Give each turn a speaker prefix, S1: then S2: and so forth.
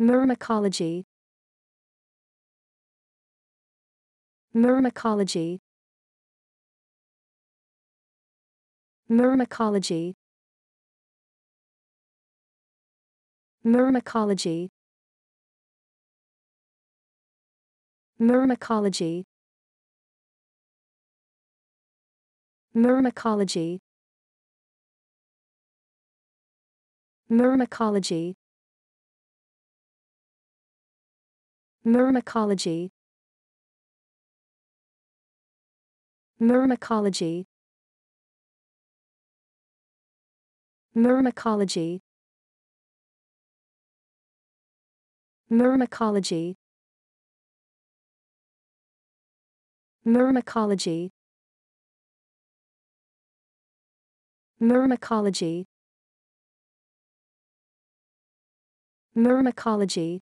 S1: Myrmecology Myrmecology Myrmecology Myrmecology Myrmecology Myrmecology Myrmecology Myrmecology Myrmecology Myrmecology Myrmecology Myrmecology Myrmecology Myrmecology